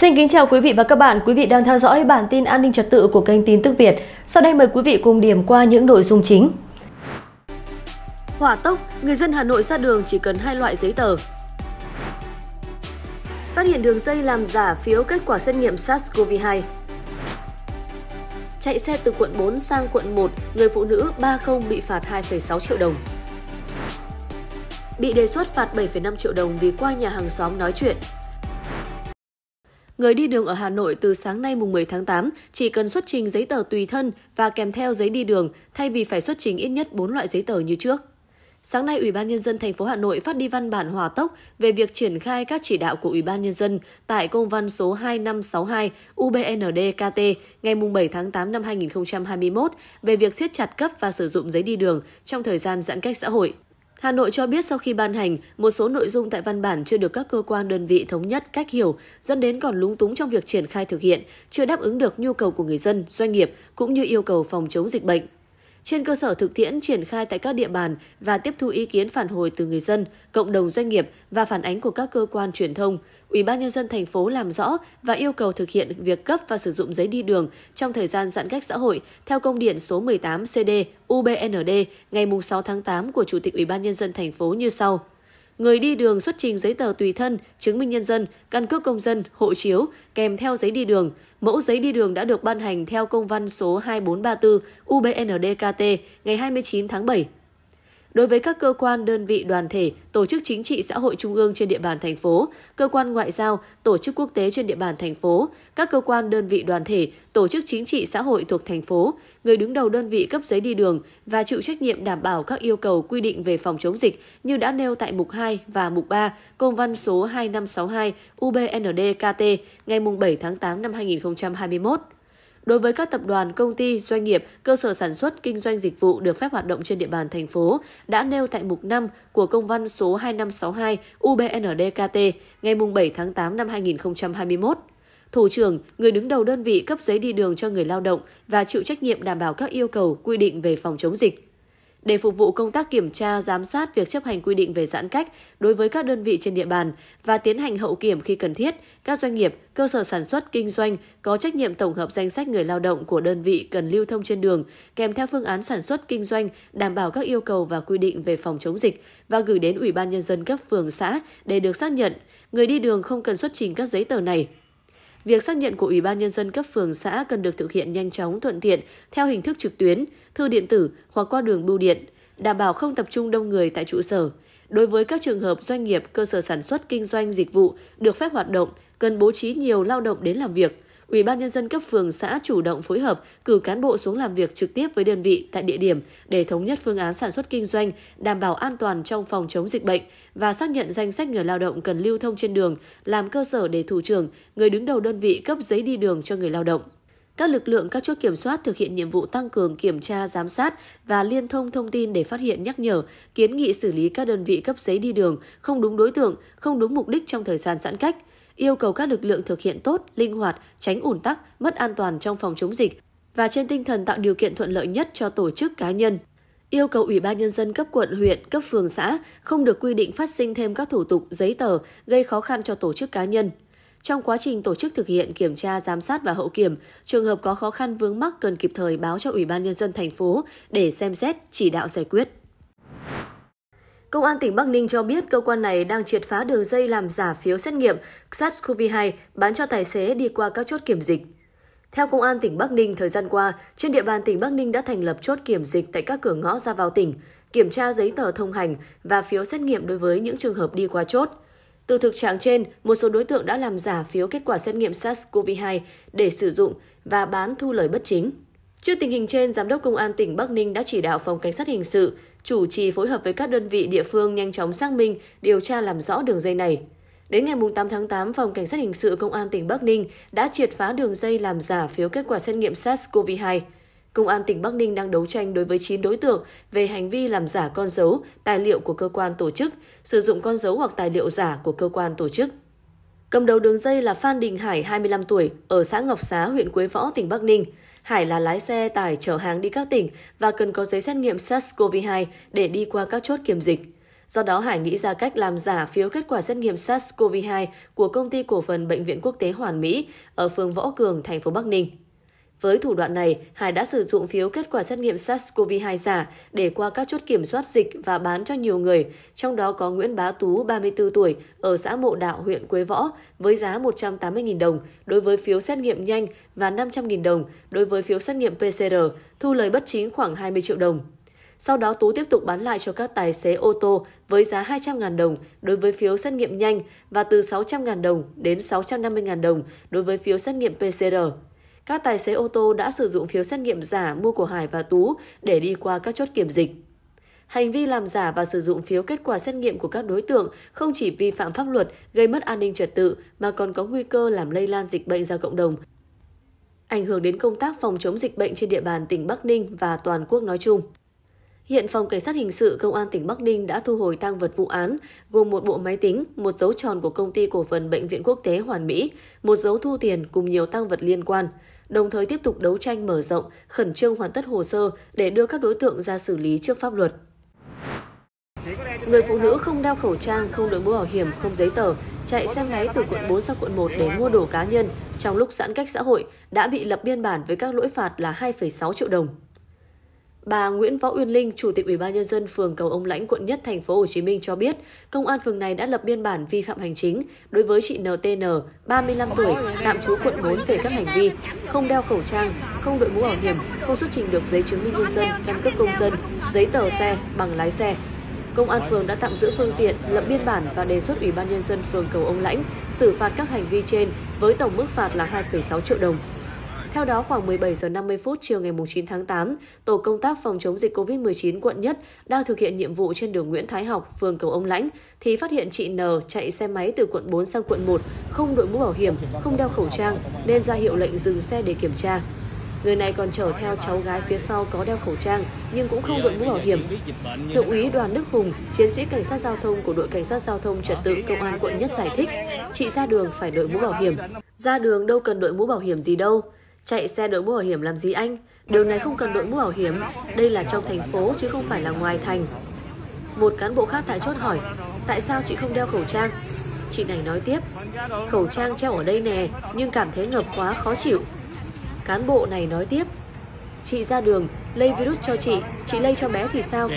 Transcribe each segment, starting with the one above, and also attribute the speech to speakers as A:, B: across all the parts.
A: Xin kính chào quý vị và các bạn. Quý vị đang theo dõi bản tin an ninh trật tự của kênh tin tức Việt. Sau đây mời quý vị cùng điểm qua những nội dung chính. Hỏa tốc, người dân Hà Nội ra đường chỉ cần hai loại giấy tờ. Phát hiện đường dây làm giả phiếu kết quả xét nghiệm SARS-CoV-2. Chạy xe từ quận 4 sang quận 1, người phụ nữ 30 bị phạt 2,6 triệu đồng. Bị đề xuất phạt 7,5 triệu đồng vì qua nhà hàng xóm nói chuyện, Người đi đường ở Hà Nội từ sáng nay mùng 10 tháng 8 chỉ cần xuất trình giấy tờ tùy thân và kèm theo giấy đi đường thay vì phải xuất trình ít nhất 4 loại giấy tờ như trước. Sáng nay, Ủy ban nhân dân thành phố Hà Nội phát đi văn bản hòa tốc về việc triển khai các chỉ đạo của Ủy ban nhân dân tại công văn số 2562 UBNDKT ngày 7 tháng 8 năm 2021 về việc siết chặt cấp và sử dụng giấy đi đường trong thời gian giãn cách xã hội. Hà Nội cho biết sau khi ban hành, một số nội dung tại văn bản chưa được các cơ quan đơn vị thống nhất cách hiểu, dẫn đến còn lúng túng trong việc triển khai thực hiện, chưa đáp ứng được nhu cầu của người dân, doanh nghiệp cũng như yêu cầu phòng chống dịch bệnh trên cơ sở thực tiễn triển khai tại các địa bàn và tiếp thu ý kiến phản hồi từ người dân, cộng đồng doanh nghiệp và phản ánh của các cơ quan truyền thông, Ủy ban nhân dân thành phố làm rõ và yêu cầu thực hiện việc cấp và sử dụng giấy đi đường trong thời gian giãn cách xã hội theo công điện số 18 CD UBND ngày 6 tháng 8 của Chủ tịch Ủy ban nhân dân thành phố như sau: người đi đường xuất trình giấy tờ tùy thân, chứng minh nhân dân, căn cước công dân, hộ chiếu kèm theo giấy đi đường mẫu giấy đi đường đã được ban hành theo công văn số 2434 UBNDKT ngày 29 tháng 7 Đối với các cơ quan, đơn vị, đoàn thể, tổ chức chính trị xã hội trung ương trên địa bàn thành phố, cơ quan ngoại giao, tổ chức quốc tế trên địa bàn thành phố, các cơ quan, đơn vị, đoàn thể, tổ chức chính trị xã hội thuộc thành phố, người đứng đầu đơn vị cấp giấy đi đường và chịu trách nhiệm đảm bảo các yêu cầu quy định về phòng chống dịch như đã nêu tại mục 2 và mục 3 công văn số 2562 UBNDKT ngày 7 tháng 8 năm 2021 đối với các tập đoàn, công ty, doanh nghiệp, cơ sở sản xuất, kinh doanh dịch vụ được phép hoạt động trên địa bàn thành phố đã nêu tại mục 5 của công văn số 2562 UBNDKT ngày 7 tháng 8 năm 2021 thủ trưởng, người đứng đầu đơn vị cấp giấy đi đường cho người lao động và chịu trách nhiệm đảm bảo các yêu cầu quy định về phòng chống dịch. Để phục vụ công tác kiểm tra, giám sát việc chấp hành quy định về giãn cách đối với các đơn vị trên địa bàn và tiến hành hậu kiểm khi cần thiết, các doanh nghiệp, cơ sở sản xuất, kinh doanh có trách nhiệm tổng hợp danh sách người lao động của đơn vị cần lưu thông trên đường, kèm theo phương án sản xuất kinh doanh đảm bảo các yêu cầu và quy định về phòng chống dịch và gửi đến Ủy ban Nhân dân cấp phường xã để được xác nhận. Người đi đường không cần xuất trình các giấy tờ này Việc xác nhận của Ủy ban Nhân dân cấp phường xã cần được thực hiện nhanh chóng, thuận tiện, theo hình thức trực tuyến, thư điện tử hoặc qua đường bưu điện, đảm bảo không tập trung đông người tại trụ sở. Đối với các trường hợp doanh nghiệp, cơ sở sản xuất, kinh doanh, dịch vụ được phép hoạt động, cần bố trí nhiều lao động đến làm việc – Ủy ban nhân dân cấp phường xã chủ động phối hợp cử cán bộ xuống làm việc trực tiếp với đơn vị tại địa điểm để thống nhất phương án sản xuất kinh doanh, đảm bảo an toàn trong phòng chống dịch bệnh và xác nhận danh sách người lao động cần lưu thông trên đường làm cơ sở để thủ trưởng, người đứng đầu đơn vị cấp giấy đi đường cho người lao động các lực lượng các chốt kiểm soát thực hiện nhiệm vụ tăng cường kiểm tra, giám sát và liên thông thông tin để phát hiện nhắc nhở, kiến nghị xử lý các đơn vị cấp giấy đi đường không đúng đối tượng, không đúng mục đích trong thời gian giãn cách yêu cầu các lực lượng thực hiện tốt, linh hoạt, tránh ủn tắc, mất an toàn trong phòng chống dịch và trên tinh thần tạo điều kiện thuận lợi nhất cho tổ chức cá nhân. Yêu cầu Ủy ban Nhân dân cấp quận, huyện, cấp phường, xã không được quy định phát sinh thêm các thủ tục, giấy tờ gây khó khăn cho tổ chức cá nhân. Trong quá trình tổ chức thực hiện kiểm tra, giám sát và hậu kiểm, trường hợp có khó khăn vướng mắc cần kịp thời báo cho Ủy ban Nhân dân thành phố để xem xét, chỉ đạo giải quyết. Công an tỉnh Bắc Ninh cho biết cơ quan này đang triệt phá đường dây làm giả phiếu xét nghiệm SARS-CoV-2 bán cho tài xế đi qua các chốt kiểm dịch. Theo Công an tỉnh Bắc Ninh, thời gian qua, trên địa bàn tỉnh Bắc Ninh đã thành lập chốt kiểm dịch tại các cửa ngõ ra vào tỉnh, kiểm tra giấy tờ thông hành và phiếu xét nghiệm đối với những trường hợp đi qua chốt. Từ thực trạng trên, một số đối tượng đã làm giả phiếu kết quả xét nghiệm SARS-CoV-2 để sử dụng và bán thu lời bất chính. Trước tình hình trên, Giám đốc Công an tỉnh Bắc Ninh đã chỉ đạo Phòng Cảnh sát Hình sự chủ trì phối hợp với các đơn vị địa phương nhanh chóng xác minh, điều tra làm rõ đường dây này. Đến ngày 8 tháng 8, Phòng Cảnh sát Hình sự Công an tỉnh Bắc Ninh đã triệt phá đường dây làm giả phiếu kết quả xét nghiệm SARS-CoV-2. Công an tỉnh Bắc Ninh đang đấu tranh đối với 9 đối tượng về hành vi làm giả con dấu, tài liệu của cơ quan tổ chức, sử dụng con dấu hoặc tài liệu giả của cơ quan tổ chức. Cầm đầu đường dây là Phan Đình Hải, 25 tuổi, ở xã Ngọc Xá, huyện Quế Võ, tỉnh Bắc Ninh. Hải là lái xe tải chở hàng đi các tỉnh và cần có giấy xét nghiệm SARS-CoV-2 để đi qua các chốt kiểm dịch. Do đó Hải nghĩ ra cách làm giả phiếu kết quả xét nghiệm SARS-CoV-2 của công ty cổ phần Bệnh viện Quốc tế Hoàn Mỹ ở phường Võ Cường, thành phố Bắc Ninh. Với thủ đoạn này, Hải đã sử dụng phiếu kết quả xét nghiệm SARS-CoV-2 giả để qua các chốt kiểm soát dịch và bán cho nhiều người, trong đó có Nguyễn Bá Tú, 34 tuổi, ở xã Mộ Đạo, huyện Quế Võ, với giá 180.000 đồng đối với phiếu xét nghiệm nhanh và 500.000 đồng đối với phiếu xét nghiệm PCR, thu lời bất chính khoảng 20 triệu đồng. Sau đó Tú tiếp tục bán lại cho các tài xế ô tô với giá 200.000 đồng đối với phiếu xét nghiệm nhanh và từ 600.000 đồng đến 650.000 đồng đối với phiếu xét nghiệm PCR các tài xế ô tô đã sử dụng phiếu xét nghiệm giả mua của Hải và Tú để đi qua các chốt kiểm dịch. Hành vi làm giả và sử dụng phiếu kết quả xét nghiệm của các đối tượng không chỉ vi phạm pháp luật, gây mất an ninh trật tự mà còn có nguy cơ làm lây lan dịch bệnh ra cộng đồng, ảnh hưởng đến công tác phòng chống dịch bệnh trên địa bàn tỉnh Bắc Ninh và toàn quốc nói chung. Hiện Phòng Cảnh sát Hình sự Công an tỉnh Bắc Ninh đã thu hồi tăng vật vụ án, gồm một bộ máy tính, một dấu tròn của công ty cổ phần Bệnh viện Quốc tế Hoàn Mỹ, một dấu thu tiền cùng nhiều tăng vật liên quan đồng thời tiếp tục đấu tranh mở rộng, khẩn trương hoàn tất hồ sơ để đưa các đối tượng ra xử lý trước pháp luật. Người phụ nữ không đeo khẩu trang, không đội mũ bảo hiểm, không giấy tờ, chạy xe máy từ quận 4 sang quận 1 để mua đồ cá nhân trong lúc giãn cách xã hội đã bị lập biên bản với các lỗi phạt là 2,6 triệu đồng. Bà Nguyễn Võ Uyên Linh, Chủ tịch Ủy ban nhân dân phường Cầu Ông Lãnh, quận Nhất, thành phố Hồ Chí Minh cho biết, công an phường này đã lập biên bản vi phạm hành chính đối với chị NTN, 35 tuổi, tạm trú quận 4 về các hành vi không đeo khẩu trang, không đội mũ bảo hiểm, không xuất trình được giấy chứng minh nhân dân, căn cước công dân, giấy tờ xe, bằng lái xe. Công an phường đã tạm giữ phương tiện, lập biên bản và đề xuất Ủy ban nhân dân phường Cầu Ông Lãnh xử phạt các hành vi trên với tổng mức phạt là 2,6 triệu đồng. Theo đó, khoảng 17 giờ 50 phút chiều ngày 9 tháng 8, Tổ công tác phòng chống dịch COVID-19 quận Nhất đang thực hiện nhiệm vụ trên đường Nguyễn Thái Học, phường Cầu Ông Lãnh, thì phát hiện chị N chạy xe máy từ quận 4 sang quận 1, không đội mũ bảo hiểm, không đeo khẩu trang, nên ra hiệu lệnh dừng xe để kiểm tra. Người này còn chở theo cháu gái phía sau có đeo khẩu trang nhưng cũng không đội mũ bảo hiểm. Thượng úy Đoàn Đức Hùng, chiến sĩ cảnh sát giao thông của đội cảnh sát giao thông trật tự công an quận Nhất giải thích, chị ra đường phải đội mũ bảo hiểm. Ra đường đâu cần đội mũ bảo hiểm gì đâu, Chạy xe đội mũ bảo hiểm làm gì anh? Điều này không cần đội mũ bảo hiểm. Đây là trong thành phố chứ không phải là ngoài thành. Một cán bộ khác tại chốt hỏi, tại sao chị không đeo khẩu trang? Chị này nói tiếp, khẩu trang treo ở đây nè, nhưng cảm thấy ngập quá khó chịu. Cán bộ này nói tiếp, chị ra đường, lây virus cho chị, chị lây cho bé thì sao?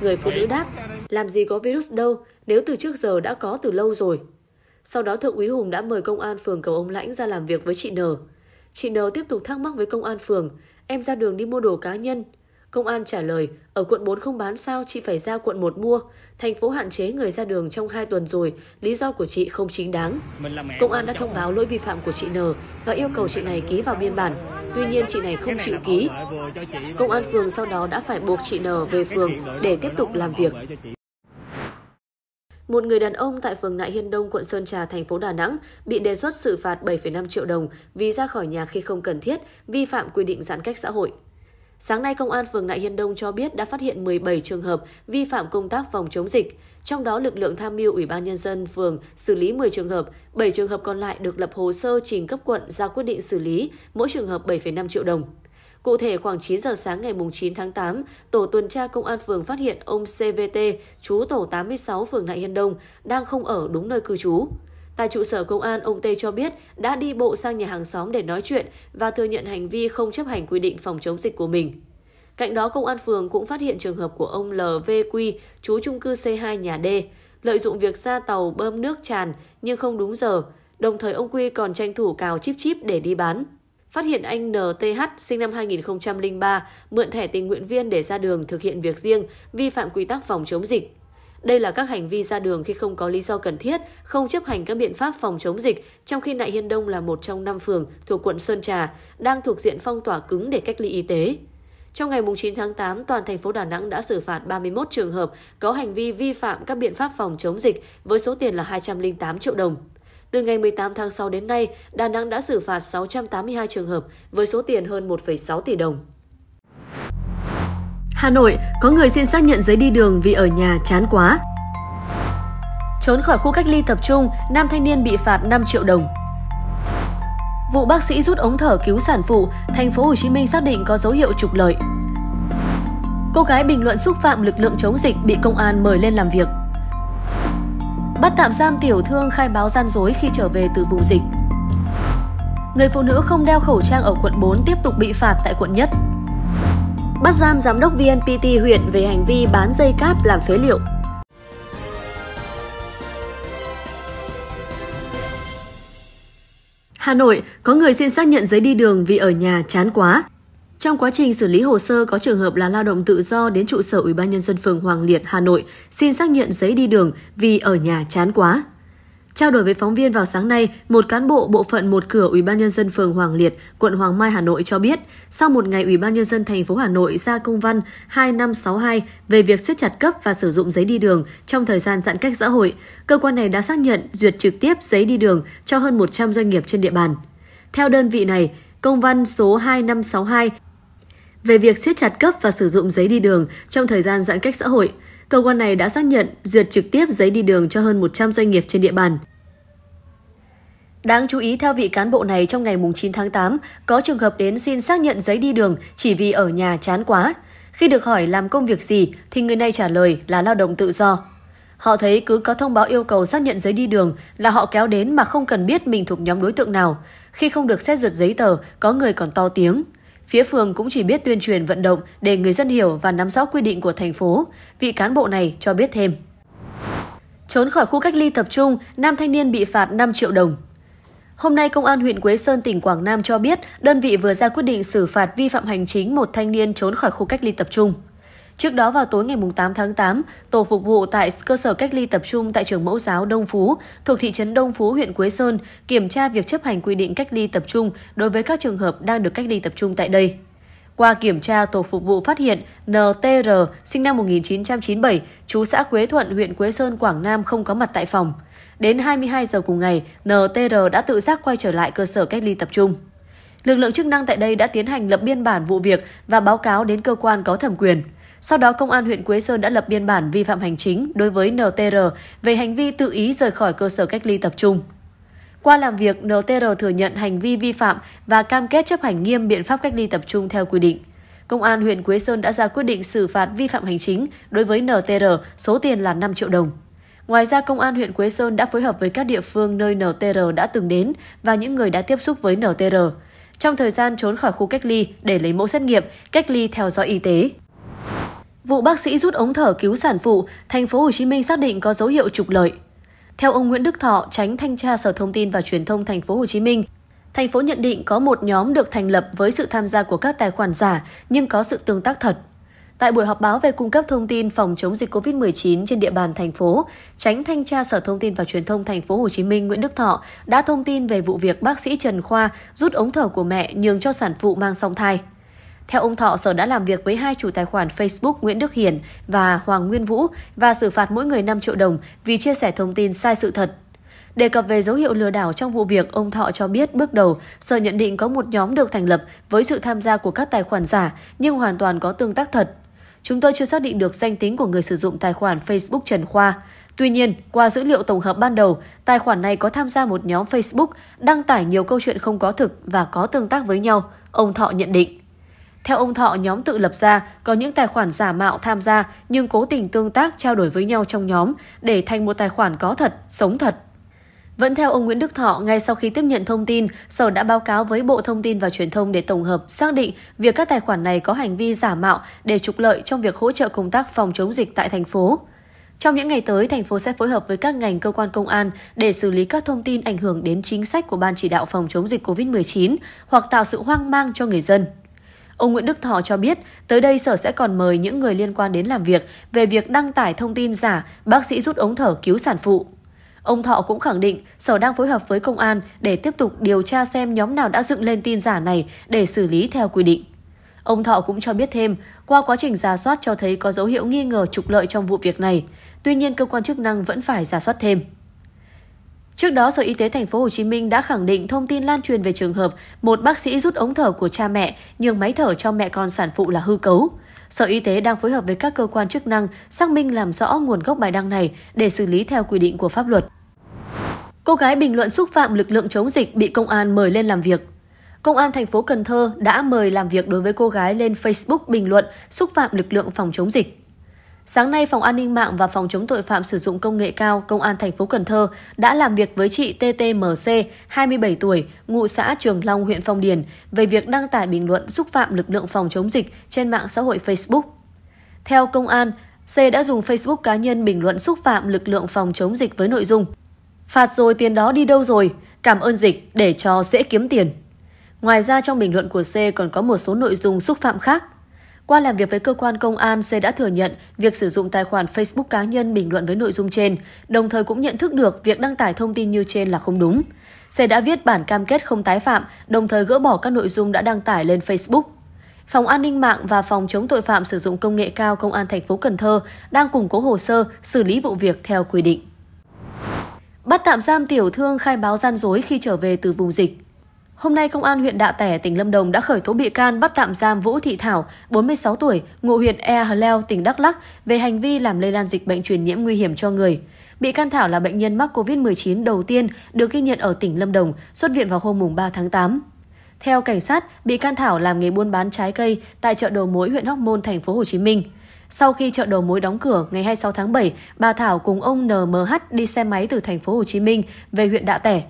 A: Người phụ nữ đáp, làm gì có virus đâu, nếu từ trước giờ đã có từ lâu rồi. Sau đó Thượng úy Hùng đã mời công an phường Cầu Ông Lãnh ra làm việc với chị N. Chị N tiếp tục thắc mắc với công an phường, em ra đường đi mua đồ cá nhân. Công an trả lời, ở quận 4 không bán sao chị phải ra quận 1 mua. Thành phố hạn chế người ra đường trong 2 tuần rồi, lý do của chị không chính đáng. Công an đã thông báo lỗi vi phạm của chị N và yêu cầu chị này ký vào biên bản. Tuy nhiên chị này không chịu ký. Công an phường sau đó đã phải buộc chị N về phường để tiếp tục làm việc. Một người đàn ông tại phường Nại Hiên Đông, quận Sơn Trà, thành phố Đà Nẵng bị đề xuất xử phạt 7,5 triệu đồng vì ra khỏi nhà khi không cần thiết, vi phạm quy định giãn cách xã hội. Sáng nay, Công an phường Nại Hiên Đông cho biết đã phát hiện 17 trường hợp vi phạm công tác phòng chống dịch. Trong đó, lực lượng tham mưu Ủy ban Nhân dân phường xử lý 10 trường hợp, 7 trường hợp còn lại được lập hồ sơ trình cấp quận ra quyết định xử lý, mỗi trường hợp 7,5 triệu đồng. Cụ thể, khoảng 9 giờ sáng ngày 9 tháng 8, tổ tuần tra công an phường phát hiện ông CVT, chú tổ 86 phường Nại Hiên Đông, đang không ở đúng nơi cư trú. Tại trụ sở công an, ông Tê cho biết đã đi bộ sang nhà hàng xóm để nói chuyện và thừa nhận hành vi không chấp hành quy định phòng chống dịch của mình. Cạnh đó, công an phường cũng phát hiện trường hợp của ông LVQ, chú trung cư C2 nhà D, lợi dụng việc ra tàu bơm nước tràn nhưng không đúng giờ, đồng thời ông Quy còn tranh thủ cào chip chip để đi bán. Phát hiện anh NTH sinh năm 2003 mượn thẻ tình nguyện viên để ra đường thực hiện việc riêng, vi phạm quy tắc phòng chống dịch. Đây là các hành vi ra đường khi không có lý do cần thiết, không chấp hành các biện pháp phòng chống dịch, trong khi Nại Hiên Đông là một trong năm phường thuộc quận Sơn Trà, đang thuộc diện phong tỏa cứng để cách ly y tế. Trong ngày 9 tháng 8, toàn thành phố Đà Nẵng đã xử phạt 31 trường hợp có hành vi vi phạm các biện pháp phòng chống dịch với số tiền là 208 triệu đồng. Từ ngày 18 tháng 6 đến nay, Đà Nẵng đã xử phạt 682 trường hợp với số tiền hơn 1,6 tỷ đồng. Hà Nội, có người xin xác nhận giấy đi đường vì ở nhà chán quá. Trốn khỏi khu cách ly tập trung, nam thanh niên bị phạt 5 triệu đồng. Vụ bác sĩ rút ống thở cứu sản phụ, thành phố Hồ Chí Minh xác định có dấu hiệu trục lợi. Cô gái bình luận xúc phạm lực lượng chống dịch bị công an mời lên làm việc. Bắt tạm giam tiểu thương khai báo gian dối khi trở về từ vùng dịch. Người phụ nữ không đeo khẩu trang ở quận 4 tiếp tục bị phạt tại quận nhất. Bắt giam giám đốc VNPT huyện về hành vi bán dây cáp làm phế liệu. Hà Nội, có người xin xác nhận giấy đi đường vì ở nhà chán quá, trong quá trình xử lý hồ sơ có trường hợp là lao động tự do đến trụ sở Ủy ban nhân dân phường Hoàng Liệt, Hà Nội xin xác nhận giấy đi đường vì ở nhà chán quá. Trao đổi với phóng viên vào sáng nay, một cán bộ bộ phận một cửa Ủy ban nhân dân phường Hoàng Liệt, quận Hoàng Mai, Hà Nội cho biết, sau một ngày Ủy ban nhân dân thành phố Hà Nội ra công văn 2562 về việc siết chặt cấp và sử dụng giấy đi đường trong thời gian giãn cách xã hội, cơ quan này đã xác nhận duyệt trực tiếp giấy đi đường cho hơn 100 doanh nghiệp trên địa bàn. Theo đơn vị này, công văn số 2562 về việc siết chặt cấp và sử dụng giấy đi đường trong thời gian giãn cách xã hội. Cơ quan này đã xác nhận duyệt trực tiếp giấy đi đường cho hơn 100 doanh nghiệp trên địa bàn. Đáng chú ý theo vị cán bộ này trong ngày 9 tháng 8, có trường hợp đến xin xác nhận giấy đi đường chỉ vì ở nhà chán quá. Khi được hỏi làm công việc gì thì người này trả lời là lao động tự do. Họ thấy cứ có thông báo yêu cầu xác nhận giấy đi đường là họ kéo đến mà không cần biết mình thuộc nhóm đối tượng nào. Khi không được xét duyệt giấy tờ, có người còn to tiếng. Phía phường cũng chỉ biết tuyên truyền vận động để người dân hiểu và nắm rõ quy định của thành phố. Vị cán bộ này cho biết thêm. Trốn khỏi khu cách ly tập trung, nam thanh niên bị phạt 5 triệu đồng. Hôm nay, Công an huyện Quế Sơn, tỉnh Quảng Nam cho biết đơn vị vừa ra quyết định xử phạt vi phạm hành chính một thanh niên trốn khỏi khu cách ly tập trung. Trước đó vào tối ngày 8 tháng 8, tổ phục vụ tại cơ sở cách ly tập trung tại trường mẫu giáo Đông Phú thuộc thị trấn Đông Phú, huyện Quế Sơn kiểm tra việc chấp hành quy định cách ly tập trung đối với các trường hợp đang được cách ly tập trung tại đây. Qua kiểm tra, tổ phục vụ phát hiện NTR sinh năm 1997, chú xã Quế Thuận, huyện Quế Sơn, Quảng Nam không có mặt tại phòng. Đến 22 giờ cùng ngày, NTR đã tự giác quay trở lại cơ sở cách ly tập trung. Lực lượng chức năng tại đây đã tiến hành lập biên bản vụ việc và báo cáo đến cơ quan có thẩm quyền. Sau đó, Công an huyện Quế Sơn đã lập biên bản vi phạm hành chính đối với NTR về hành vi tự ý rời khỏi cơ sở cách ly tập trung. Qua làm việc, NTR thừa nhận hành vi vi phạm và cam kết chấp hành nghiêm biện pháp cách ly tập trung theo quy định. Công an huyện Quế Sơn đã ra quyết định xử phạt vi phạm hành chính đối với NTR, số tiền là 5 triệu đồng. Ngoài ra, Công an huyện Quế Sơn đã phối hợp với các địa phương nơi NTR đã từng đến và những người đã tiếp xúc với NTR trong thời gian trốn khỏi khu cách ly để lấy mẫu xét nghiệm, cách ly theo dõi y tế. Vụ bác sĩ rút ống thở cứu sản phụ, thành phố Hồ Chí Minh xác định có dấu hiệu trục lợi. Theo ông Nguyễn Đức Thọ, tránh thanh tra Sở Thông tin và Truyền thông thành phố Hồ Chí Minh, thành phố nhận định có một nhóm được thành lập với sự tham gia của các tài khoản giả nhưng có sự tương tác thật. Tại buổi họp báo về cung cấp thông tin phòng chống dịch COVID-19 trên địa bàn thành phố, tránh thanh tra Sở Thông tin và Truyền thông thành phố Hồ Chí Minh Nguyễn Đức Thọ đã thông tin về vụ việc bác sĩ Trần Khoa rút ống thở của mẹ nhường cho sản phụ mang song thai. Theo ông Thọ, Sở đã làm việc với hai chủ tài khoản Facebook Nguyễn Đức Hiển và Hoàng Nguyên Vũ và xử phạt mỗi người 5 triệu đồng vì chia sẻ thông tin sai sự thật. Đề cập về dấu hiệu lừa đảo trong vụ việc, ông Thọ cho biết bước đầu, Sở nhận định có một nhóm được thành lập với sự tham gia của các tài khoản giả nhưng hoàn toàn có tương tác thật. Chúng tôi chưa xác định được danh tính của người sử dụng tài khoản Facebook Trần Khoa. Tuy nhiên, qua dữ liệu tổng hợp ban đầu, tài khoản này có tham gia một nhóm Facebook đăng tải nhiều câu chuyện không có thực và có tương tác với nhau, ông Thọ nhận định. Theo ông Thọ, nhóm tự lập ra có những tài khoản giả mạo tham gia nhưng cố tình tương tác trao đổi với nhau trong nhóm để thành một tài khoản có thật, sống thật. Vẫn theo ông Nguyễn Đức Thọ, ngay sau khi tiếp nhận thông tin, Sở đã báo cáo với Bộ Thông tin và Truyền thông để tổng hợp xác định việc các tài khoản này có hành vi giả mạo để trục lợi trong việc hỗ trợ công tác phòng chống dịch tại thành phố. Trong những ngày tới, thành phố sẽ phối hợp với các ngành cơ quan công an để xử lý các thông tin ảnh hưởng đến chính sách của Ban chỉ đạo phòng chống dịch COVID-19 hoặc tạo sự hoang mang cho người dân. Ông Nguyễn Đức Thọ cho biết, tới đây Sở sẽ còn mời những người liên quan đến làm việc về việc đăng tải thông tin giả bác sĩ rút ống thở cứu sản phụ. Ông Thọ cũng khẳng định Sở đang phối hợp với công an để tiếp tục điều tra xem nhóm nào đã dựng lên tin giả này để xử lý theo quy định. Ông Thọ cũng cho biết thêm, qua quá trình giả soát cho thấy có dấu hiệu nghi ngờ trục lợi trong vụ việc này. Tuy nhiên, cơ quan chức năng vẫn phải giả soát thêm. Trước đó, Sở Y tế thành phố Hồ Chí Minh đã khẳng định thông tin lan truyền về trường hợp một bác sĩ rút ống thở của cha mẹ nhường máy thở cho mẹ con sản phụ là hư cấu. Sở Y tế đang phối hợp với các cơ quan chức năng xác minh làm rõ nguồn gốc bài đăng này để xử lý theo quy định của pháp luật. Cô gái bình luận xúc phạm lực lượng chống dịch bị công an mời lên làm việc. Công an thành phố Cần Thơ đã mời làm việc đối với cô gái lên Facebook bình luận xúc phạm lực lượng phòng chống dịch. Sáng nay, Phòng An ninh mạng và Phòng chống tội phạm sử dụng công nghệ cao Công an thành phố Cần Thơ đã làm việc với chị TTMC, 27 tuổi, ngụ xã Trường Long, huyện Phong Điền, về việc đăng tải bình luận xúc phạm lực lượng phòng chống dịch trên mạng xã hội Facebook. Theo Công an, C đã dùng Facebook cá nhân bình luận xúc phạm lực lượng phòng chống dịch với nội dung Phạt rồi tiền đó đi đâu rồi? Cảm ơn dịch để cho dễ kiếm tiền. Ngoài ra trong bình luận của C còn có một số nội dung xúc phạm khác – qua làm việc với cơ quan công an, C đã thừa nhận việc sử dụng tài khoản Facebook cá nhân bình luận với nội dung trên, đồng thời cũng nhận thức được việc đăng tải thông tin như trên là không đúng. C đã viết bản cam kết không tái phạm, đồng thời gỡ bỏ các nội dung đã đăng tải lên Facebook. Phòng An ninh mạng và Phòng chống tội phạm sử dụng công nghệ cao Công an thành phố Cần Thơ đang củng cố hồ sơ xử lý vụ việc theo quy định. Bắt tạm giam tiểu thương khai báo gian dối khi trở về từ vùng dịch. Hôm nay, Công an huyện Đạ Tẻ, tỉnh Lâm Đồng đã khởi tố bị can bắt tạm giam Vũ Thị Thảo, 46 tuổi, ngụ huyện Ea Hờ Leo, tỉnh Đắk Lắc về hành vi làm lây lan dịch bệnh truyền nhiễm nguy hiểm cho người. Bị can Thảo là bệnh nhân mắc COVID-19 đầu tiên được ghi nhận ở tỉnh Lâm Đồng, xuất viện vào hôm 3 tháng 8. Theo cảnh sát, bị can Thảo làm nghề buôn bán trái cây tại chợ đầu mối huyện Hóc Môn, thành phố Hồ Chí Minh. Sau khi chợ đầu mối đóng cửa ngày 26 tháng 7, bà Thảo cùng ông NMH đi xe máy từ thành phố Hồ Chí Minh về huyện Đạ Tẻ.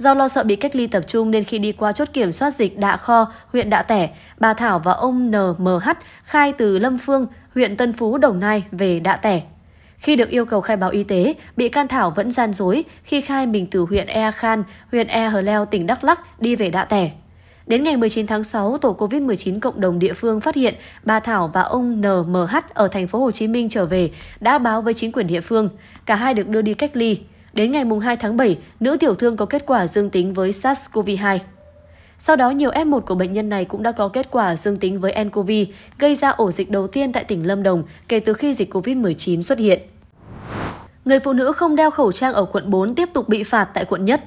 A: Do lo sợ bị cách ly tập trung nên khi đi qua chốt kiểm soát dịch Đạ Kho, huyện Đạ Tẻ, bà Thảo và ông NMH khai từ Lâm Phương, huyện Tân Phú, Đồng Nai về Đạ Tẻ. Khi được yêu cầu khai báo y tế, bị can Thảo vẫn gian dối khi khai mình từ huyện Ea Khan, huyện Ea Hờ Leo, tỉnh Đắk Lắc đi về Đạ Tẻ. Đến ngày 19 tháng 6, tổ COVID-19 cộng đồng địa phương phát hiện bà Thảo và ông NMH ở thành phố Hồ Chí Minh trở về đã báo với chính quyền địa phương. Cả hai được đưa đi cách ly. Đến ngày 2 tháng 7, nữ tiểu thương có kết quả dương tính với SARS-CoV-2. Sau đó, nhiều F1 của bệnh nhân này cũng đã có kết quả dương tính với nCoV, gây ra ổ dịch đầu tiên tại tỉnh Lâm Đồng kể từ khi dịch COVID-19 xuất hiện. Người phụ nữ không đeo khẩu trang ở quận 4 tiếp tục bị phạt tại quận nhất.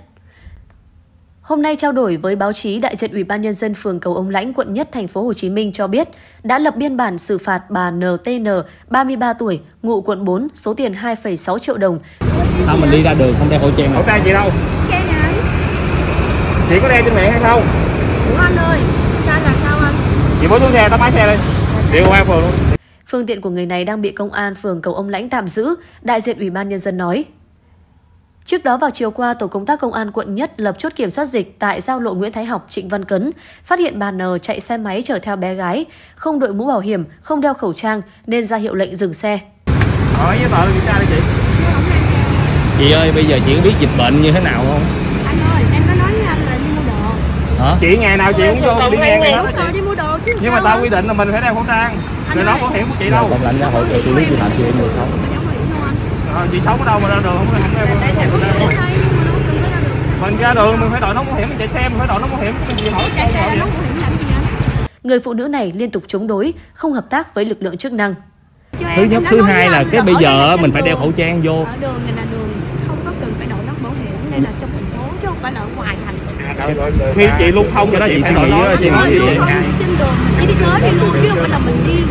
A: Hôm nay trao đổi với báo chí, đại diện Ủy ban nhân dân phường Cầu Ông Lãnh, quận Nhất, thành phố Hồ Chí Minh cho biết đã lập biên bản xử phạt bà NTN, 33 tuổi, ngụ quận 4, số tiền 2,6 triệu đồng. Sao mình đi ra đường không đeo khẩu trang? À? Khẩu trang chị đâu? Che nhà Chị có đeo trên miệng hay không? Ủa anh ơi, sao là sao anh? Chị bố xuống xe, tao lái xe đi. Đi qua phường luôn. Phương tiện của người này đang bị công an phường Cầu Ông Lãnh tạm giữ, đại diện Ủy ban nhân dân nói. Trước đó vào chiều qua, tổ công tác công an quận Nhất lập chốt kiểm soát dịch tại giao lộ Nguyễn Thái Học, Trịnh Văn Cấn, phát hiện bà N chạy xe máy chở theo bé gái, không đội mũ bảo hiểm, không đeo khẩu trang nên ra hiệu lệnh dừng xe. Ờ, với vợ kiểm tra đi chị. Chị ơi, bây giờ chị có biết dịch bệnh như thế nào không? Anh ơi, em có nói với anh là đi mua đồ. Hả? Chị ngày nào chị cũng vô đi ngang này hết đi mua đồ chứ. Nhưng mà tao quy định là mình phải đeo khẩu trang. Rồi nó bảo hiểm của chị dạ, đâu. Còn lạnh ra hội chị biết vi phạm chị em rồi à, chị sống ở đâu mà ra đường không không mình ra đường mình phải đội nón bảo hiểm mình chạy xe mình phải đội nón bảo hiểm mình gì hỏi chạy xe nón bảo hiểm người phụ nữ này liên tục chống đối, không hợp tác với lực lượng chức năng. Thứ nhất, thứ hai là cái bây giờ mình phải đeo khẩu trang vô. Ở đường này là đường không có cần phải đội nón bảo hiểm nên là trong thành phố chứ không phải là ở ngoài khi chị luôn không cho đó chị sẽ nghĩ đó chị nghĩ gì trên đường chỉ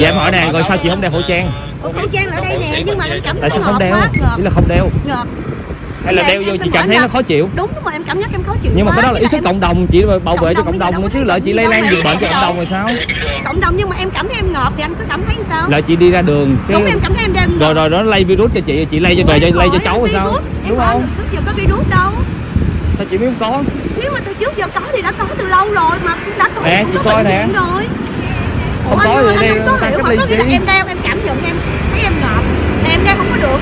A: dạ em hỏi nè rồi sao chị không đeo khẩu trang khẩu trang ở đây nè nhưng mà em cảm tại sao không đeo chỉ là không đeo hay là dạ, đeo vô chị cảm thấy nó khó chịu đúng rồi em cảm giác em khó chịu nhưng mà cái đó là ý thức cộng đồng chị bảo vệ cho cộng đồng nữa chứ lỡ chị lây lan dịch bệnh cho cộng đồng rồi sao cộng đồng nhưng mà em cảm thấy em ngợp thì anh cứ cảm thấy sao lỡ chị đi ra đường đúng em cảm thấy em đang rồi rồi đó lây virus cho chị chị lây cho về cho lây cho cháu rồi sao đúng không giờ có virus đâu sao chị biết có nếu mà từ trước giờ có thì đã có từ lâu rồi mà đã có nè chị coi nè rồi
B: không có gì đây không có hiểu mà có em đeo
A: em cảm nhận em thấy em ngợp mà em đeo không có được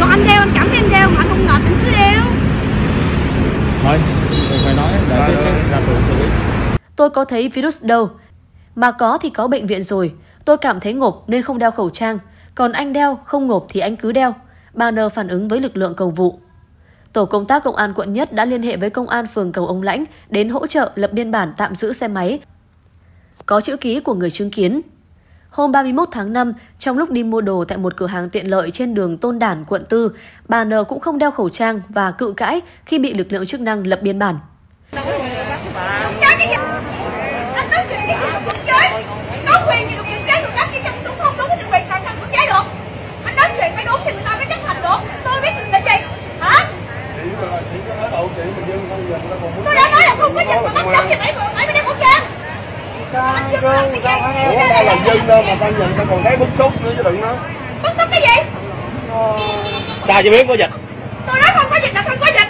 A: còn anh đeo anh cảm thấy em đeo mà anh không ngợp anh cứ đeo thôi đừng phải nói để tôi sẽ ra tù xử lý tôi có thấy virus đâu mà có thì có bệnh viện rồi tôi cảm thấy ngộp nên không đeo khẩu trang còn anh đeo không ngộp thì anh cứ đeo bà N phản ứng với lực lượng cầu vụ tổ công tác công an quận nhất đã liên hệ với công an phường Cầu Ông Lãnh đến hỗ trợ lập biên bản tạm giữ xe máy có chữ ký của người chứng kiến. Hôm 31 tháng 5, trong lúc đi mua đồ tại một cửa hàng tiện lợi trên đường Tôn Đản, quận 4, bà N cũng không đeo khẩu trang và cự cãi khi bị lực lượng chức năng lập biên bản. Tôi đã nói là không có dân mà bắt mấy thì phải phải đem khẩu trang. Ủa ta là dân đâu mà tao nhìn tao còn thấy bức xúc nữa chứ đừng nói. Bức xúc cái gì? Sao chưa biết có dịch? Tôi nói không có dịch là không có dịch.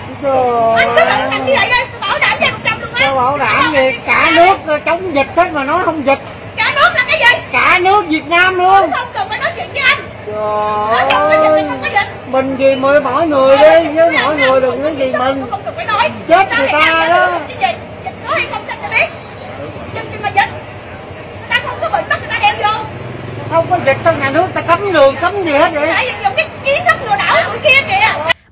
A: Anh cứ đứng anh như vậy đây, tôi bảo đảm cho trăm luôn á. Tôi bảo đảm gì? Cả nước ờ, chống dịch hết mà nói không dịch. Cả nước là cái gì? Cả nước Việt Nam luôn. Không cần phải nói chuyện với anh. Trời ơi mình gì mới mỗi người đi với mọi người đừng nói gì mình chết người ta đó không có dịch trong nhà nước ta cấm đường cấm gì hết vậy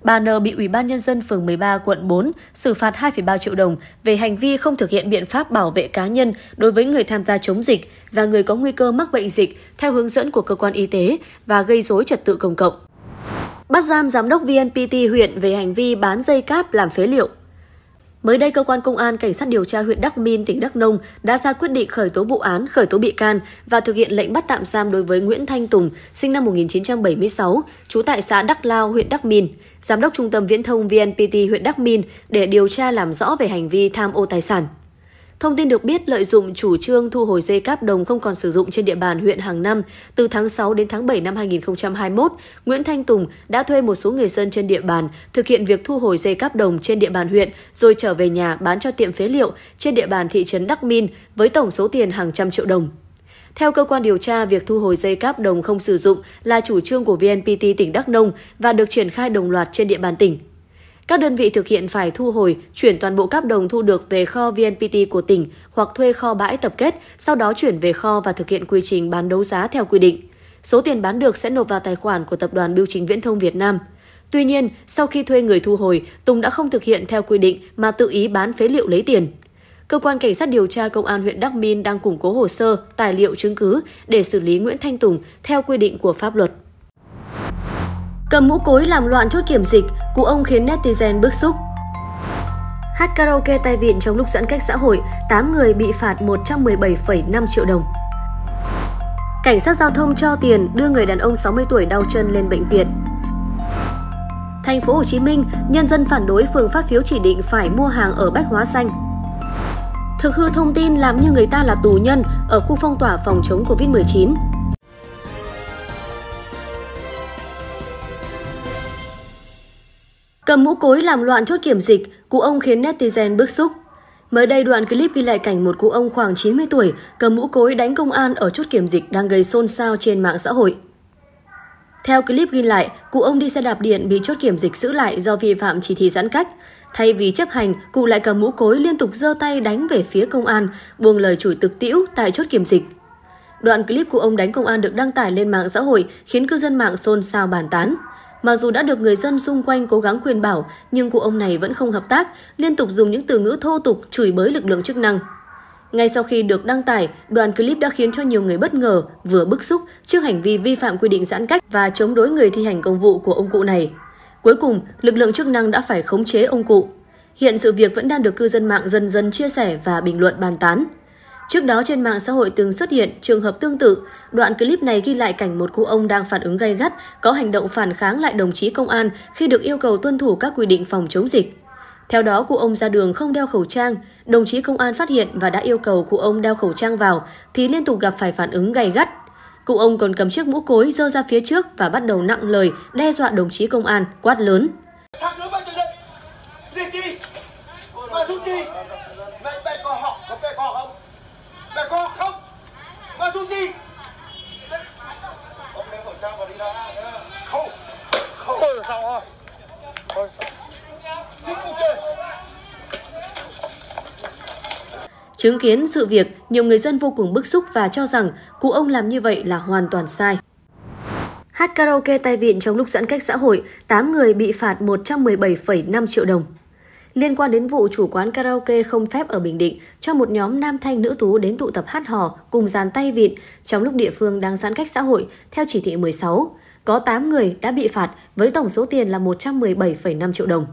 A: Bà N bị Ủy ban Nhân dân phường 13 quận 4 xử phạt 2,3 triệu đồng về hành vi không thực hiện biện pháp bảo vệ cá nhân đối với người tham gia chống dịch và người có nguy cơ mắc bệnh dịch theo hướng dẫn của cơ quan y tế và gây dối trật tự công cộng bắt giam giám đốc VNPT huyện về hành vi bán dây cáp làm phế liệu. Mới đây, Cơ quan Công an Cảnh sát điều tra huyện Đắk Min, tỉnh Đắk Nông đã ra quyết định khởi tố vụ án, khởi tố bị can và thực hiện lệnh bắt tạm giam đối với Nguyễn Thanh Tùng, sinh năm 1976, trú tại xã Đắk Lao, huyện Đắk Min, giám đốc trung tâm viễn thông VNPT huyện Đắk Min để điều tra làm rõ về hành vi tham ô tài sản. Thông tin được biết lợi dụng chủ trương thu hồi dây cáp đồng không còn sử dụng trên địa bàn huyện hàng năm, từ tháng 6 đến tháng 7 năm 2021, Nguyễn Thanh Tùng đã thuê một số người dân trên địa bàn thực hiện việc thu hồi dây cáp đồng trên địa bàn huyện rồi trở về nhà bán cho tiệm phế liệu trên địa bàn thị trấn Đắc Min với tổng số tiền hàng trăm triệu đồng. Theo cơ quan điều tra, việc thu hồi dây cáp đồng không sử dụng là chủ trương của VNPT tỉnh Đắk Nông và được triển khai đồng loạt trên địa bàn tỉnh. Các đơn vị thực hiện phải thu hồi, chuyển toàn bộ cáp đồng thu được về kho VNPT của tỉnh hoặc thuê kho bãi tập kết, sau đó chuyển về kho và thực hiện quy trình bán đấu giá theo quy định. Số tiền bán được sẽ nộp vào tài khoản của Tập đoàn Bưu chính Viễn thông Việt Nam. Tuy nhiên, sau khi thuê người thu hồi, Tùng đã không thực hiện theo quy định mà tự ý bán phế liệu lấy tiền. Cơ quan Cảnh sát điều tra Công an huyện Đắc Minh đang củng cố hồ sơ, tài liệu chứng cứ để xử lý Nguyễn Thanh Tùng theo quy định của pháp luật. Cầm mũ cối làm loạn chốt kiểm dịch, cụ ông khiến netizen bức xúc. Hát karaoke tai vịn trong lúc giãn cách xã hội, 8 người bị phạt 117,5 triệu đồng. Cảnh sát giao thông cho tiền đưa người đàn ông 60 tuổi đau chân lên bệnh viện. Thành phố Hồ Chí Minh, nhân dân phản đối phường phát phiếu chỉ định phải mua hàng ở Bách Hóa Xanh. Thực hư thông tin làm như người ta là tù nhân ở khu phong tỏa phòng chống Covid-19. Cầm mũ cối làm loạn chốt kiểm dịch, cụ ông khiến netizen bức xúc. Mới đây, đoạn clip ghi lại cảnh một cụ ông khoảng 90 tuổi cầm mũ cối đánh công an ở chốt kiểm dịch đang gây xôn xao trên mạng xã hội. Theo clip ghi lại, cụ ông đi xe đạp điện bị chốt kiểm dịch giữ lại do vi phạm chỉ thị giãn cách. Thay vì chấp hành, cụ lại cầm mũ cối liên tục giơ tay đánh về phía công an, buông lời chửi tực tĩu tại chốt kiểm dịch. Đoạn clip của ông đánh công an được đăng tải lên mạng xã hội khiến cư dân mạng xôn xao bàn tán. Mặc dù đã được người dân xung quanh cố gắng khuyên bảo, nhưng cụ ông này vẫn không hợp tác, liên tục dùng những từ ngữ thô tục chửi bới lực lượng chức năng. Ngay sau khi được đăng tải, đoạn clip đã khiến cho nhiều người bất ngờ, vừa bức xúc trước hành vi vi phạm quy định giãn cách và chống đối người thi hành công vụ của ông cụ này. Cuối cùng, lực lượng chức năng đã phải khống chế ông cụ. Hiện sự việc vẫn đang được cư dân mạng dần dần chia sẻ và bình luận bàn tán. Trước đó trên mạng xã hội từng xuất hiện trường hợp tương tự. Đoạn clip này ghi lại cảnh một cụ ông đang phản ứng gay gắt, có hành động phản kháng lại đồng chí công an khi được yêu cầu tuân thủ các quy định phòng chống dịch. Theo đó, cụ ông ra đường không đeo khẩu trang, đồng chí công an phát hiện và đã yêu cầu cụ ông đeo khẩu trang vào thì liên tục gặp phải phản ứng gay gắt. Cụ ông còn cầm chiếc mũ cối dơ ra phía trước và bắt đầu nặng lời đe dọa đồng chí công an quát lớn. Chứng kiến sự việc, nhiều người dân vô cùng bức xúc và cho rằng cụ ông làm như vậy là hoàn toàn sai. Hát karaoke tay vịn trong lúc giãn cách xã hội, 8 người bị phạt 117,5 triệu đồng. Liên quan đến vụ chủ quán karaoke không phép ở Bình Định cho một nhóm nam thanh nữ tú đến tụ tập hát hò cùng dàn tay vịn trong lúc địa phương đang giãn cách xã hội theo chỉ thị 16, có 8 người đã bị phạt với tổng số tiền là 117,5 triệu đồng.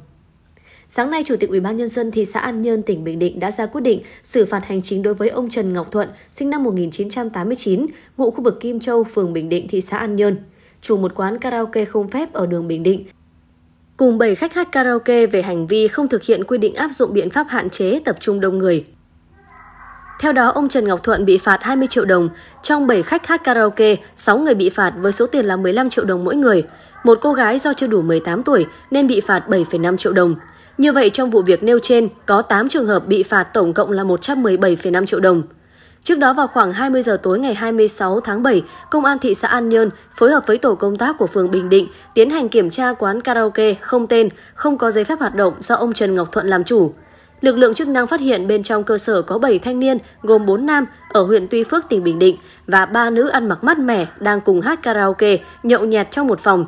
A: Sáng nay, Chủ tịch Ủy ban nhân dân thị xã An Nhơn, tỉnh Bình Định đã ra quyết định xử phạt hành chính đối với ông Trần Ngọc Thuận, sinh năm 1989, ngụ khu vực Kim Châu, phường Bình Định, thị xã An Nhơn, chủ một quán karaoke không phép ở đường Bình Định cùng 7 khách hát karaoke về hành vi không thực hiện quy định áp dụng biện pháp hạn chế tập trung đông người. Theo đó, ông Trần Ngọc Thuận bị phạt 20 triệu đồng, trong 7 khách hát karaoke, 6 người bị phạt với số tiền là 15 triệu đồng mỗi người. Một cô gái do chưa đủ 18 tuổi nên bị phạt 7,5 triệu đồng. Như vậy trong vụ việc nêu trên có 8 trường hợp bị phạt tổng cộng là 117,5 triệu đồng. Trước đó vào khoảng 20 giờ tối ngày 26 tháng 7, Công an thị xã An Nhơn phối hợp với tổ công tác của phường Bình Định tiến hành kiểm tra quán karaoke không tên, không có giấy phép hoạt động do ông Trần Ngọc Thuận làm chủ. Lực lượng chức năng phát hiện bên trong cơ sở có 7 thanh niên gồm 4 nam ở huyện Tuy Phước, tỉnh Bình Định và 3 nữ ăn mặc mát mẻ đang cùng hát karaoke, nhậu nhẹt trong một phòng.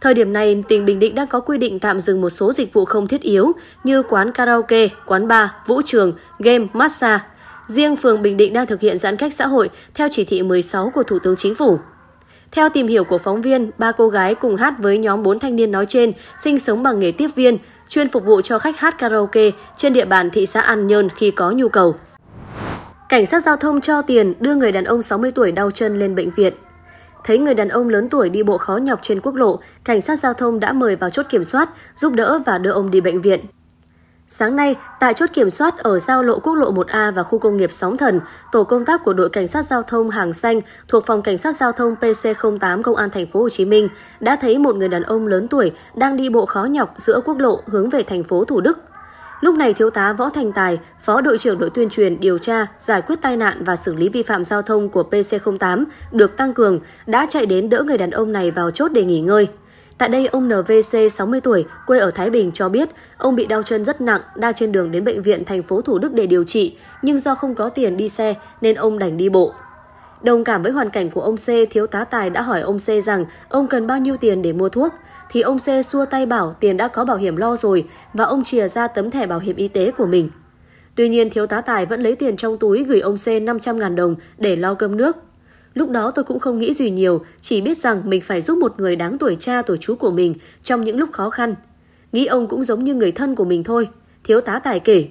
A: Thời điểm này, tỉnh Bình Định đang có quy định tạm dừng một số dịch vụ không thiết yếu như quán karaoke, quán bar, vũ trường, game, massage. Riêng phường Bình Định đang thực hiện giãn cách xã hội theo chỉ thị 16 của Thủ tướng Chính phủ. Theo tìm hiểu của phóng viên, ba cô gái cùng hát với nhóm 4 thanh niên nói trên sinh sống bằng nghề tiếp viên, chuyên phục vụ cho khách hát karaoke trên địa bàn thị xã An Nhơn khi có nhu cầu. Cảnh sát giao thông cho tiền đưa người đàn ông 60 tuổi đau chân lên bệnh viện. Thấy người đàn ông lớn tuổi đi bộ khó nhọc trên quốc lộ, cảnh sát giao thông đã mời vào chốt kiểm soát, giúp đỡ và đưa ông đi bệnh viện. Sáng nay, tại chốt kiểm soát ở giao lộ quốc lộ 1A và khu công nghiệp Sóng Thần, tổ công tác của đội cảnh sát giao thông Hàng Xanh thuộc phòng cảnh sát giao thông PC08 Công an thành phố Hồ Chí Minh đã thấy một người đàn ông lớn tuổi đang đi bộ khó nhọc giữa quốc lộ hướng về thành phố Thủ Đức. Lúc này, Thiếu tá Võ Thành Tài, Phó đội trưởng đội tuyên truyền điều tra, giải quyết tai nạn và xử lý vi phạm giao thông của PC08 được tăng cường, đã chạy đến đỡ người đàn ông này vào chốt để nghỉ ngơi. Tại đây, ông NVC 60 tuổi, quê ở Thái Bình cho biết ông bị đau chân rất nặng, đang trên đường đến bệnh viện thành phố Thủ Đức để điều trị, nhưng do không có tiền đi xe nên ông đành đi bộ. Đồng cảm với hoàn cảnh của ông C, thiếu tá Tài đã hỏi ông C rằng ông cần bao nhiêu tiền để mua thuốc thì ông C xua tay bảo tiền đã có bảo hiểm lo rồi và ông chìa ra tấm thẻ bảo hiểm y tế của mình. Tuy nhiên, thiếu tá Tài vẫn lấy tiền trong túi gửi ông C 500.000 đồng để lo cơm nước. Lúc đó tôi cũng không nghĩ gì nhiều, chỉ biết rằng mình phải giúp một người đáng tuổi cha tuổi chú của mình trong những lúc khó khăn. Nghĩ ông cũng giống như người thân của mình thôi, thiếu tá Tài kể.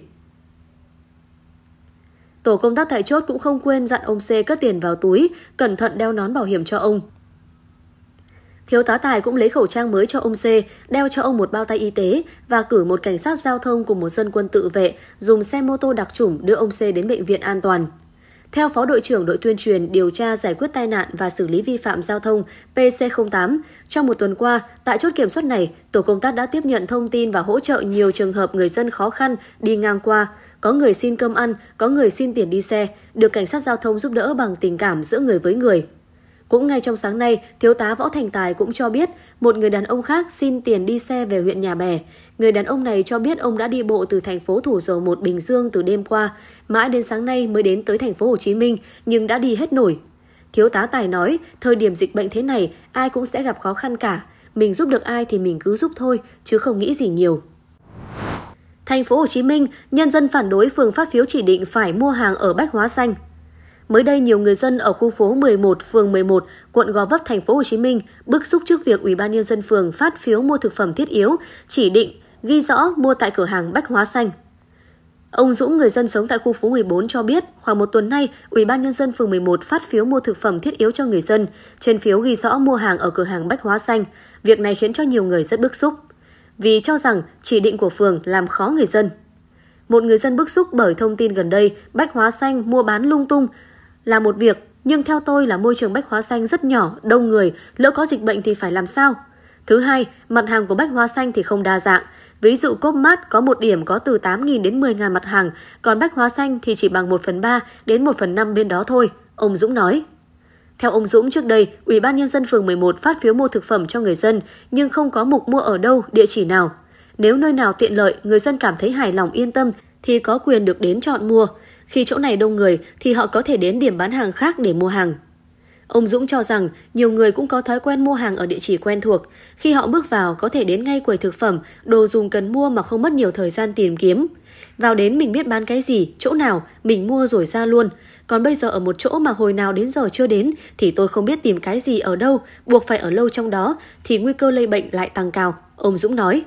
A: Tổ công tác tại chốt cũng không quên dặn ông C cất tiền vào túi, cẩn thận đeo nón bảo hiểm cho ông. Thiếu tá Tài cũng lấy khẩu trang mới cho ông C, đeo cho ông một bao tay y tế và cử một cảnh sát giao thông cùng một dân quân tự vệ dùng xe mô tô đặc chủng đưa ông C đến bệnh viện an toàn. Theo Phó đội trưởng đội tuyên truyền điều tra giải quyết tai nạn và xử lý vi phạm giao thông PC08, trong một tuần qua, tại chốt kiểm soát này, tổ công tác đã tiếp nhận thông tin và hỗ trợ nhiều trường hợp người dân khó khăn đi ngang qua. Có người xin cơm ăn, có người xin tiền đi xe, được cảnh sát giao thông giúp đỡ bằng tình cảm giữa người với người. Cũng ngay trong sáng nay, Thiếu tá Võ Thành Tài cũng cho biết một người đàn ông khác xin tiền đi xe về huyện Nhà Bè. Người đàn ông này cho biết ông đã đi bộ từ thành phố Thủ Dầu Một Bình Dương từ đêm qua, mãi đến sáng nay mới đến tới thành phố Hồ Chí Minh nhưng đã đi hết nổi. Thiếu tá Tài nói, thời điểm dịch bệnh thế này, ai cũng sẽ gặp khó khăn cả. Mình giúp được ai thì mình cứ giúp thôi, chứ không nghĩ gì nhiều. Thành phố Hồ Chí Minh, nhân dân phản đối phường phát phiếu chỉ định phải mua hàng ở Bách Hóa Xanh. Mới đây, nhiều người dân ở khu phố 11, phường 11, quận Gò Vấp, thành phố Hồ Chí Minh bức xúc trước việc Ủy ban nhân dân phường phát phiếu mua thực phẩm thiết yếu, chỉ định ghi rõ mua tại cửa hàng Bách Hóa Xanh. Ông Dũng, người dân sống tại khu phố 14 cho biết, khoảng một tuần nay, Ủy ban nhân dân phường 11 phát phiếu mua thực phẩm thiết yếu cho người dân, trên phiếu ghi rõ mua hàng ở cửa hàng Bách Hóa Xanh. Việc này khiến cho nhiều người rất bức xúc, vì cho rằng chỉ định của phường làm khó người dân. Một người dân bức xúc bởi thông tin gần đây, Bách Hóa Xanh mua bán lung tung, là một việc, nhưng theo tôi là môi trường bách hóa xanh rất nhỏ, đông người, lỡ có dịch bệnh thì phải làm sao? Thứ hai, mặt hàng của bách hóa xanh thì không đa dạng. Ví dụ cốt mát có một điểm có từ 8.000 đến 10.000 mặt hàng, còn bách hóa xanh thì chỉ bằng 1 phần 3 đến 1 phần 5 bên đó thôi, ông Dũng nói. Theo ông Dũng trước đây, Ủy ban nhân dân phường 11 phát phiếu mua thực phẩm cho người dân, nhưng không có mục mua ở đâu, địa chỉ nào. Nếu nơi nào tiện lợi, người dân cảm thấy hài lòng yên tâm thì có quyền được đến chọn mua. Khi chỗ này đông người thì họ có thể đến điểm bán hàng khác để mua hàng. Ông Dũng cho rằng nhiều người cũng có thói quen mua hàng ở địa chỉ quen thuộc. Khi họ bước vào có thể đến ngay quầy thực phẩm, đồ dùng cần mua mà không mất nhiều thời gian tìm kiếm. Vào đến mình biết bán cái gì, chỗ nào, mình mua rồi ra luôn. Còn bây giờ ở một chỗ mà hồi nào đến giờ chưa đến thì tôi không biết tìm cái gì ở đâu, buộc phải ở lâu trong đó thì nguy cơ lây bệnh lại tăng cao, ông Dũng nói.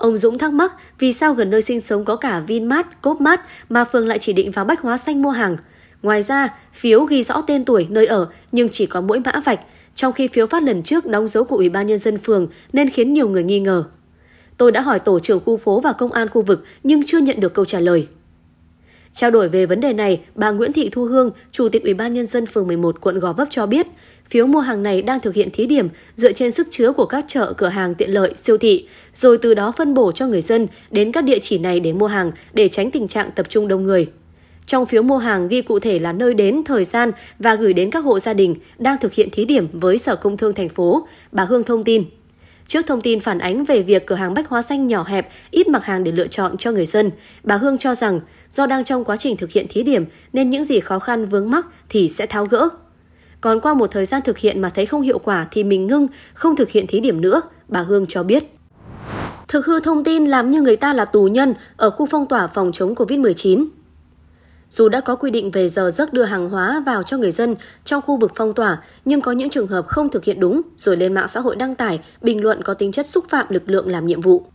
A: Ông Dũng thắc mắc vì sao gần nơi sinh sống có cả Vinmart, Copmart mà phường lại chỉ định vào Bách Hóa Xanh mua hàng. Ngoài ra, phiếu ghi rõ tên tuổi, nơi ở nhưng chỉ có mỗi mã vạch, trong khi phiếu phát lần trước đóng dấu của Ủy ban Nhân dân phường nên khiến nhiều người nghi ngờ. Tôi đã hỏi tổ trưởng khu phố và công an khu vực nhưng chưa nhận được câu trả lời. Trao đổi về vấn đề này, bà Nguyễn Thị Thu Hương, Chủ tịch Ủy ban Nhân dân phường 11 quận Gò Vấp cho biết, phiếu mua hàng này đang thực hiện thí điểm dựa trên sức chứa của các chợ, cửa hàng tiện lợi, siêu thị, rồi từ đó phân bổ cho người dân đến các địa chỉ này để mua hàng để tránh tình trạng tập trung đông người. Trong phiếu mua hàng ghi cụ thể là nơi đến, thời gian và gửi đến các hộ gia đình đang thực hiện thí điểm với Sở Công Thương thành phố, bà Hương thông tin. Trước thông tin phản ánh về việc cửa hàng bách hóa xanh nhỏ hẹp, ít mặt hàng để lựa chọn cho người dân, bà Hương cho rằng Do đang trong quá trình thực hiện thí điểm nên những gì khó khăn vướng mắc thì sẽ tháo gỡ. Còn qua một thời gian thực hiện mà thấy không hiệu quả thì mình ngưng, không thực hiện thí điểm nữa, bà Hương cho biết. Thực hư thông tin làm như người ta là tù nhân ở khu phong tỏa phòng chống COVID-19. Dù đã có quy định về giờ giấc đưa hàng hóa vào cho người dân trong khu vực phong tỏa, nhưng có những trường hợp không thực hiện đúng rồi lên mạng xã hội đăng tải, bình luận có tính chất xúc phạm lực lượng làm nhiệm vụ.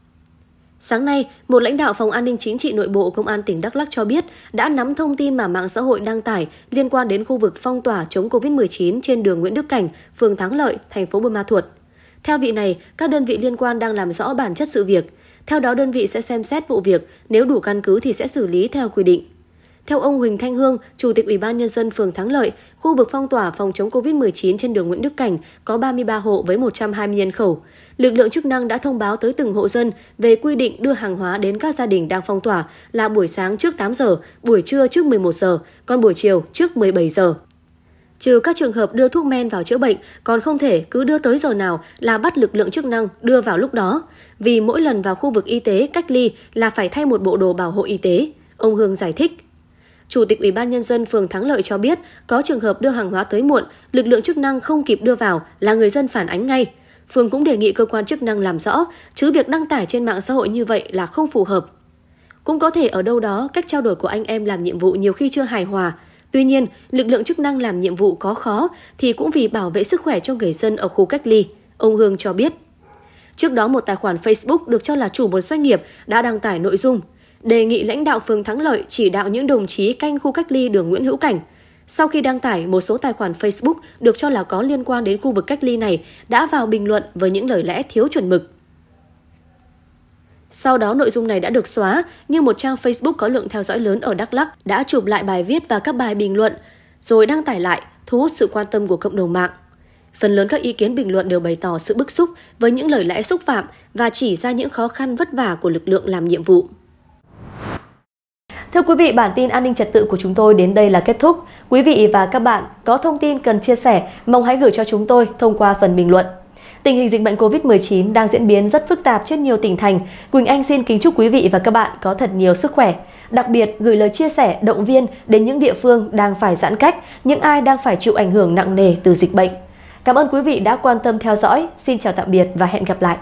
A: Sáng nay, một lãnh đạo Phòng An ninh Chính trị Nội bộ Công an tỉnh Đắk Lắc cho biết đã nắm thông tin mà mạng xã hội đăng tải liên quan đến khu vực phong tỏa chống COVID-19 trên đường Nguyễn Đức Cảnh, phường Thắng Lợi, thành phố Buôn Ma Thuột. Theo vị này, các đơn vị liên quan đang làm rõ bản chất sự việc. Theo đó, đơn vị sẽ xem xét vụ việc, nếu đủ căn cứ thì sẽ xử lý theo quy định. Theo ông Huỳnh Thanh Hương, Chủ tịch Ủy ban Nhân dân phường Thắng Lợi, khu vực phong tỏa phòng chống COVID-19 trên đường Nguyễn Đức Cảnh có 33 hộ với 120 nhân khẩu. Lực lượng chức năng đã thông báo tới từng hộ dân về quy định đưa hàng hóa đến các gia đình đang phong tỏa là buổi sáng trước 8 giờ, buổi trưa trước 11 giờ, còn buổi chiều trước 17 giờ. Trừ các trường hợp đưa thuốc men vào chữa bệnh, còn không thể cứ đưa tới giờ nào là bắt lực lượng chức năng đưa vào lúc đó. Vì mỗi lần vào khu vực y tế cách ly là phải thay một bộ đồ bảo hộ y tế, ông Hương giải thích. Chủ tịch Ủy ban nhân dân phường Thắng Lợi cho biết, có trường hợp đưa hàng hóa tới muộn, lực lượng chức năng không kịp đưa vào là người dân phản ánh ngay. Phường cũng đề nghị cơ quan chức năng làm rõ, chứ việc đăng tải trên mạng xã hội như vậy là không phù hợp. Cũng có thể ở đâu đó, cách trao đổi của anh em làm nhiệm vụ nhiều khi chưa hài hòa. Tuy nhiên, lực lượng chức năng làm nhiệm vụ có khó thì cũng vì bảo vệ sức khỏe cho người dân ở khu cách ly, ông Hương cho biết. Trước đó, một tài khoản Facebook được cho là chủ một doanh nghiệp đã đăng tải nội dung đề nghị lãnh đạo phường Thắng Lợi chỉ đạo những đồng chí canh khu cách ly đường Nguyễn Hữu Cảnh. Sau khi đăng tải, một số tài khoản Facebook được cho là có liên quan đến khu vực cách ly này đã vào bình luận với những lời lẽ thiếu chuẩn mực. Sau đó nội dung này đã được xóa, nhưng một trang Facebook có lượng theo dõi lớn ở Đắk Lắk đã chụp lại bài viết và các bài bình luận, rồi đăng tải lại, thu hút sự quan tâm của cộng đồng mạng. Phần lớn các ý kiến bình luận đều bày tỏ sự bức xúc với những lời lẽ xúc phạm và chỉ ra những khó khăn vất vả của lực lượng làm nhiệm vụ. Thưa quý vị, bản tin an ninh trật tự của chúng tôi đến đây là kết thúc. Quý vị và các bạn có thông tin cần chia sẻ, mong hãy gửi cho chúng tôi thông qua phần bình luận. Tình hình dịch bệnh COVID-19 đang diễn biến rất phức tạp trên nhiều tỉnh thành. Quỳnh Anh xin kính chúc quý vị và các bạn có thật nhiều sức khỏe. Đặc biệt, gửi lời chia sẻ, động viên đến những địa phương đang phải giãn cách, những ai đang phải chịu ảnh hưởng nặng nề từ dịch bệnh. Cảm ơn quý vị đã quan tâm theo dõi. Xin chào tạm biệt và hẹn gặp lại.